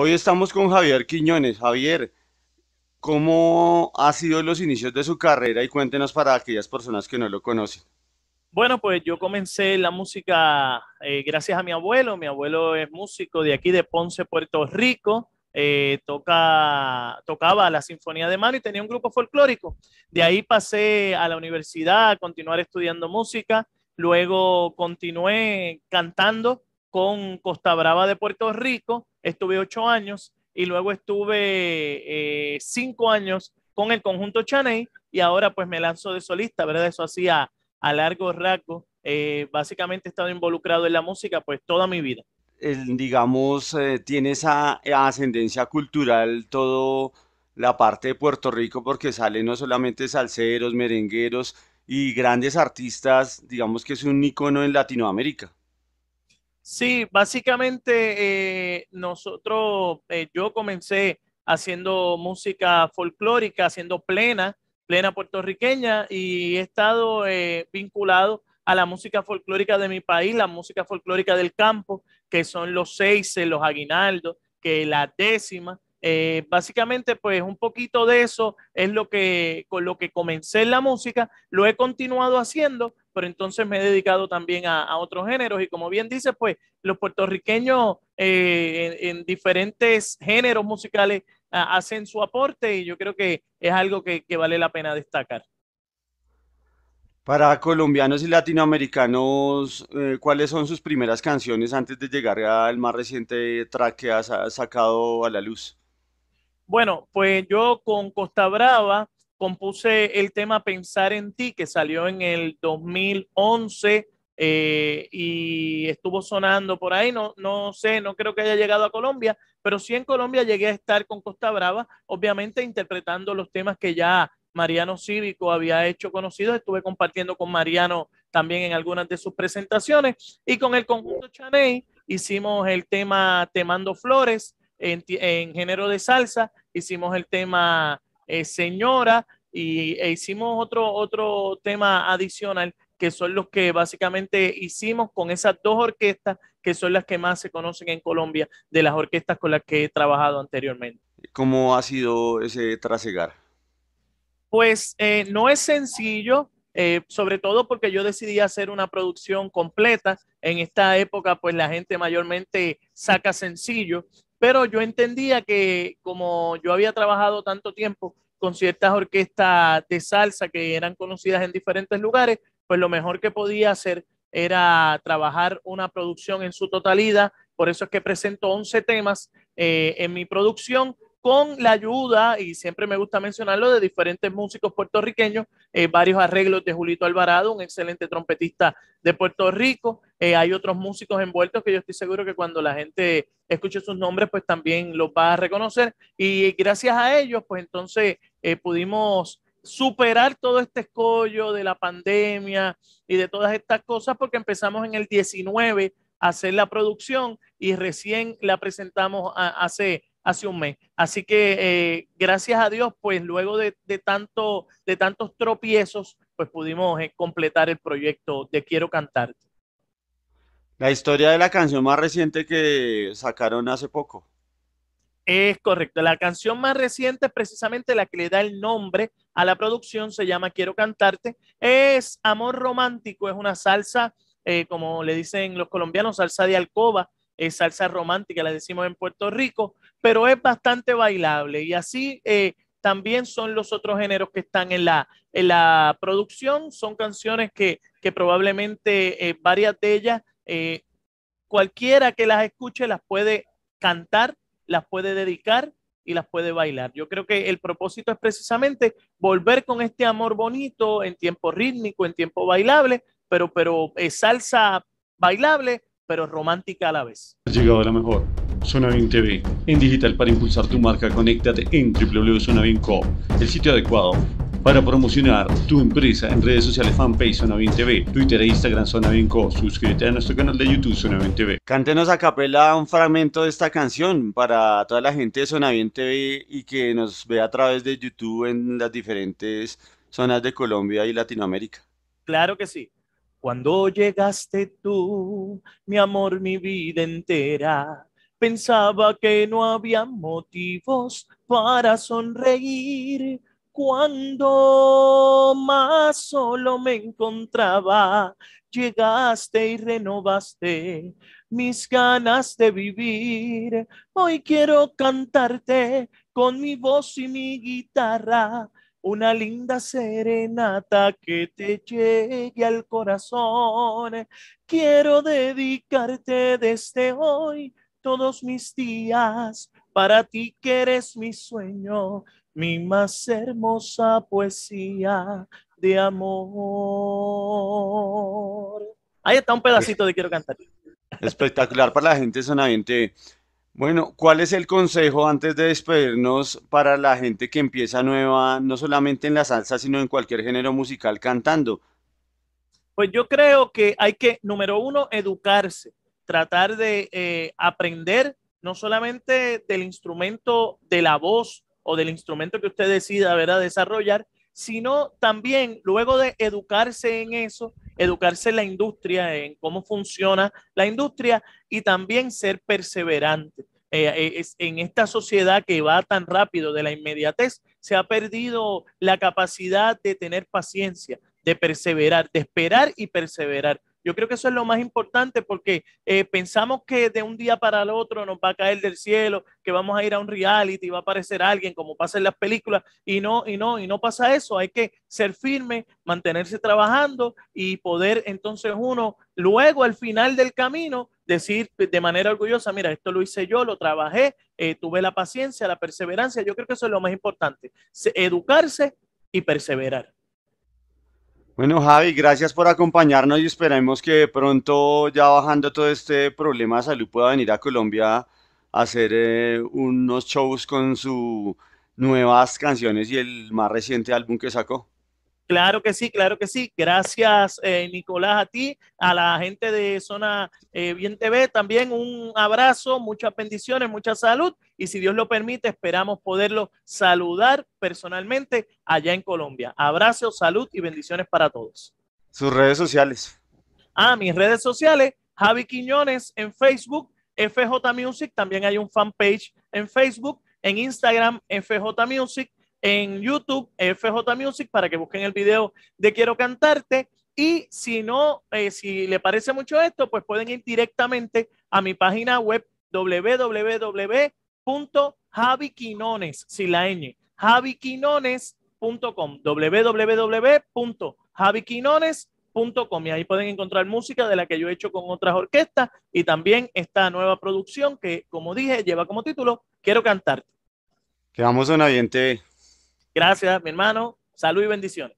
Hoy estamos con Javier Quiñones. Javier, ¿cómo han sido los inicios de su carrera? Y cuéntenos para aquellas personas que no lo conocen. Bueno, pues yo comencé la música eh, gracias a mi abuelo. Mi abuelo es músico de aquí de Ponce, Puerto Rico. Eh, toca, tocaba la Sinfonía de Mano y tenía un grupo folclórico. De ahí pasé a la universidad a continuar estudiando música. Luego continué cantando con Costa Brava de Puerto Rico, estuve ocho años y luego estuve eh, cinco años con el conjunto Chaney y ahora pues me lanzo de solista, ¿verdad? Eso hacía a largo rato. Eh, básicamente he estado involucrado en la música pues toda mi vida. digamos, eh, tiene esa ascendencia cultural todo la parte de Puerto Rico porque salen no solamente salseros, merengueros y grandes artistas, digamos que es un icono en Latinoamérica. Sí, básicamente eh, nosotros, eh, yo comencé haciendo música folclórica, haciendo plena, plena puertorriqueña y he estado eh, vinculado a la música folclórica de mi país, la música folclórica del campo, que son los seis, los aguinaldos, que la décima. básicamente, pues un poquito de eso es lo que con lo que comencé la música, lo he continuado haciendo, pero entonces me he dedicado también a, otros géneros. Y como bien dice, pues los puertorriqueños eh, en, diferentes géneros musicales hacen su aporte y yo creo que es algo que, vale la pena destacar. Para colombianos y latinoamericanos, eh, ¿cuáles son sus primeras canciones antes de llegar al más reciente track que has sacado a la luz? Bueno, pues yo con Costa Brava compuse el tema Pensar en ti, que salió en el 2011 eh, y estuvo sonando por ahí. No, no sé, no creo que haya llegado a Colombia, pero sí en Colombia llegué a estar con Costa Brava, obviamente interpretando los temas que ya Mariano Cívico había hecho conocidos. Estuve compartiendo con Mariano también en algunas de sus presentaciones y con el conjunto Chaney hicimos el tema Temando flores en, en género de salsa, hicimos el tema eh, señora, y, e hicimos otro, otro tema adicional que son los que básicamente hicimos con esas dos orquestas que son las que más se conocen en Colombia de las orquestas con las que he trabajado anteriormente. ¿Cómo ha sido ese trasegar? Pues eh, no es sencillo, eh, sobre todo porque yo decidí hacer una producción completa. En esta época, pues la gente mayormente saca sencillo pero yo entendía que como yo había trabajado tanto tiempo con ciertas orquestas de salsa que eran conocidas en diferentes lugares, pues lo mejor que podía hacer era trabajar una producción en su totalidad. Por eso es que presento 11 temas eh, en mi producción con la ayuda, y siempre me gusta mencionarlo, de diferentes músicos puertorriqueños, eh, varios arreglos de Julito Alvarado, un excelente trompetista de Puerto Rico. Eh, hay otros músicos envueltos que yo estoy seguro que cuando la gente escuche sus nombres, pues también los va a reconocer. Y gracias a ellos, pues entonces eh, pudimos superar todo este escollo de la pandemia y de todas estas cosas, porque empezamos en el 19 a hacer la producción y recién la presentamos hace hace un mes. Así que eh, gracias a Dios, pues luego de, tanto, de tantos tropiezos, pues pudimos eh, completar el proyecto de Quiero Cantarte. La historia de la canción más reciente que sacaron hace poco. Es correcto. La canción más reciente es precisamente la que le da el nombre a la producción, se llama Quiero Cantarte. Es Amor Romántico, es una salsa, eh, como le dicen los colombianos, salsa de alcoba, es salsa romántica, la decimos en Puerto Rico, pero es bastante bailable y así eh, también son los otros géneros que están en la, producción, son canciones que, probablemente eh, varias de ellas, eh, cualquiera que las escuche las puede cantar, las puede dedicar y las puede bailar. Yo creo que el propósito es precisamente volver con este amor bonito en tiempo rítmico, en tiempo bailable, pero, pero es salsa bailable pero romántica a la vez. Ha llegado a la mejor. zona Bien TV. En digital para impulsar tu marca, conéctate en www.sonavinco, el sitio adecuado para promocionar tu empresa en redes sociales, fanpage Bien TV, Twitter e Instagram Sonavinco. Suscríbete a nuestro canal de YouTube Bien TV. Cántenos a capela un fragmento de esta canción para toda la gente de Bien TV y que nos vea a través de YouTube en las diferentes zonas de Colombia y Latinoamérica. Claro que sí. Cuando llegaste tú, mi amor, mi vida entera, pensaba que no había motivos para sonreír. Cuando más solo me encontraba, llegaste y renovaste mis ganas de vivir. Hoy quiero cantarte con mi voz y mi guitarra una linda serenata que te llegue al corazón. Quiero dedicarte desde hoy todos mis días para ti que eres mi sueño, mi más hermosa poesía de amor. Ahí está un pedacito de Quiero cantar. Espectacular para la gente sonamente bueno, ¿cuál es el consejo antes de despedirnos para la gente que empieza nueva, no solamente en la salsa, sino en cualquier género musical cantando? Pues yo creo que hay que, número uno, educarse, tratar de eh, aprender no solamente del instrumento de la voz o del instrumento que usted decida ¿verdad? desarrollar, sino también luego de educarse en eso, educarse en la industria, en cómo funciona la industria y también ser perseverante. Eh, eh, es, en esta sociedad que va tan rápido de la inmediatez, se ha perdido la capacidad de tener paciencia, de perseverar, de esperar y perseverar. Yo creo que eso es lo más importante porque eh, pensamos que de un día para el otro nos va a caer del cielo, que vamos a ir a un reality, y va a aparecer alguien como pasa en las películas y no, y no, y no pasa eso. Hay que ser firme, mantenerse trabajando y poder entonces uno luego al final del camino decir de manera orgullosa, mira, esto lo hice yo, lo trabajé, eh, tuve la paciencia, la perseverancia. Yo creo que eso es lo más importante, educarse y perseverar. Bueno, Javi, gracias por acompañarnos y esperemos que pronto, ya bajando todo este problema de salud, pueda venir a Colombia a hacer eh, unos shows con sus nuevas canciones y el más reciente álbum que sacó. Claro que sí, claro que sí. Gracias, eh, Nicolás, a ti, a la gente de Zona eh, Bien TV. También un abrazo, muchas bendiciones, mucha salud. Y si Dios lo permite, esperamos poderlo saludar personalmente allá en Colombia. Abrazo, salud y bendiciones para todos. Sus redes sociales. Ah, mis redes sociales, Javi Quiñones en Facebook, FJ Music. También hay un fanpage en Facebook, en Instagram, FJ Music en YouTube, FJ Music, para que busquen el video de Quiero Cantarte. Y si no, eh, si le parece mucho esto, pues pueden ir directamente a mi página web www.javiquinones, si la ñ, www.javiquinones.com. Y ahí pueden encontrar música de la que yo he hecho con otras orquestas y también esta nueva producción que, como dije, lleva como título Quiero cantarte. Quedamos en oyente Gracias, mi hermano. Salud y bendiciones.